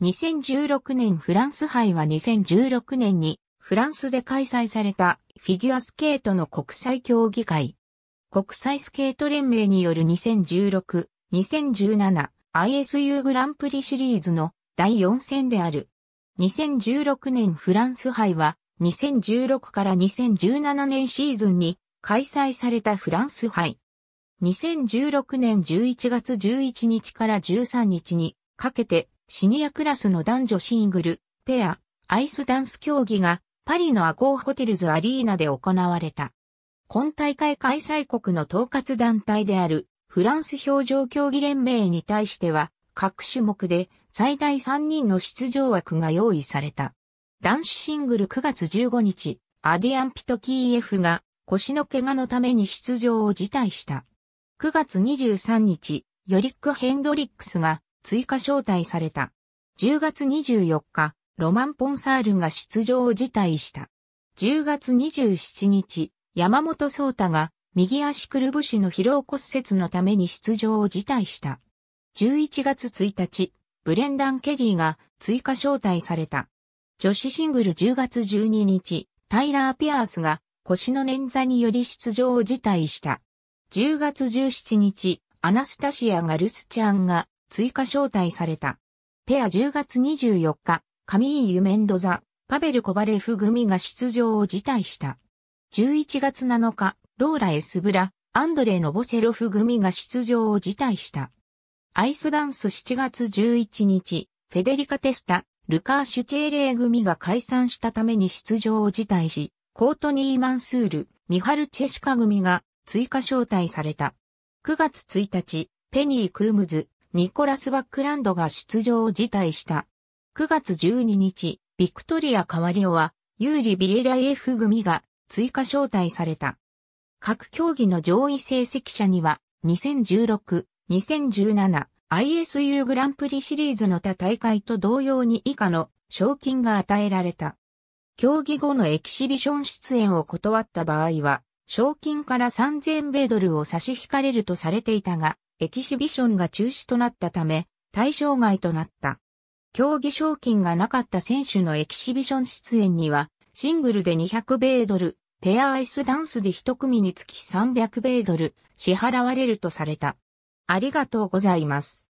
2016年フランス杯は2016年にフランスで開催されたフィギュアスケートの国際競技会。国際スケート連盟による2016、2017 ISU グランプリシリーズの第4戦である。2016年フランス杯は2016から2017年シーズンに開催されたフランス杯。2016年11月11日から13日にかけてシニアクラスの男女シングル、ペア、アイスダンス競技がパリのアコーホテルズアリーナで行われた。今大会開催国の統括団体であるフランス表情競技連盟に対しては各種目で最大3人の出場枠が用意された。男子シングル9月15日、アディアン・ピトキーエフが腰の怪我のために出場を辞退した。9月23日、ヨリック・ヘンドリックスが追加招待された。10月24日、ロマン・ポンサールが出場を辞退した。10月27日、山本聡太が右足くるぶしの疲労骨折のために出場を辞退した。11月1日、ブレンダン・ケリーが追加招待された。女子シングル10月12日、タイラー・ピアースが腰の捻挫により出場を辞退した。10月17日、アナスタシア・ガルスチャンが追加招待された。ペア10月24日、カミーユ・メンドザ、パベル・コバレフ組が出場を辞退した。11月7日、ローラ・エスブラ、アンドレ・ノボセロフ組が出場を辞退した。アイスダンス7月11日、フェデリカ・テスタ、ルカー・シュチェーレー組が解散したために出場を辞退し、コートニー・マンスール、ミハル・チェシカ組が追加招待された。9月1日、ペニー・クームズ、ニコラス・バックランドが出場を辞退した。9月12日、ビクトリア・カワリオは、ユーリ・ビエラエフ組が追加招待された。各競技の上位成績者には、2016、2017、ISU グランプリシリーズの他大会と同様に以下の賞金が与えられた。競技後のエキシビション出演を断った場合は、賞金から3000米ドルを差し引かれるとされていたが、エキシビションが中止となったため、対象外となった。競技賞金がなかった選手のエキシビション出演には、シングルで200米ドル、ペアアイスダンスで一組につき300米ドル支払われるとされた。ありがとうございます。